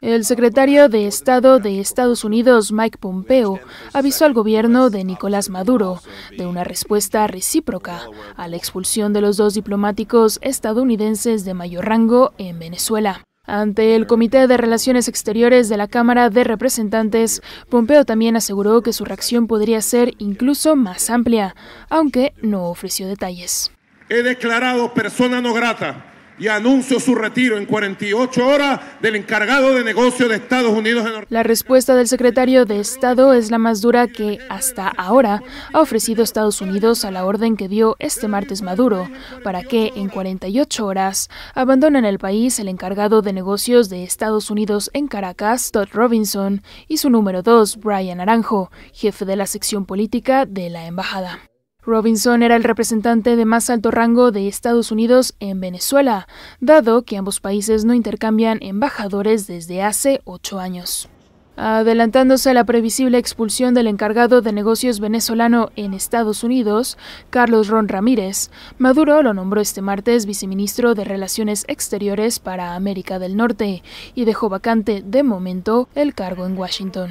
El secretario de Estado de Estados Unidos, Mike Pompeo, avisó al gobierno de Nicolás Maduro de una respuesta recíproca a la expulsión de los dos diplomáticos estadounidenses de mayor rango en Venezuela. Ante el Comité de Relaciones Exteriores de la Cámara de Representantes, Pompeo también aseguró que su reacción podría ser incluso más amplia, aunque no ofreció detalles he declarado persona no grata y anuncio su retiro en 48 horas del encargado de negocio de Estados Unidos. En... La respuesta del secretario de Estado es la más dura que hasta ahora ha ofrecido Estados Unidos a la orden que dio este martes Maduro para que en 48 horas abandonen el país el encargado de negocios de Estados Unidos en Caracas, Todd Robinson, y su número 2, Brian Naranjo, jefe de la sección política de la embajada. Robinson era el representante de más alto rango de Estados Unidos en Venezuela, dado que ambos países no intercambian embajadores desde hace ocho años. Adelantándose a la previsible expulsión del encargado de negocios venezolano en Estados Unidos, Carlos Ron Ramírez, Maduro lo nombró este martes viceministro de Relaciones Exteriores para América del Norte y dejó vacante de momento el cargo en Washington.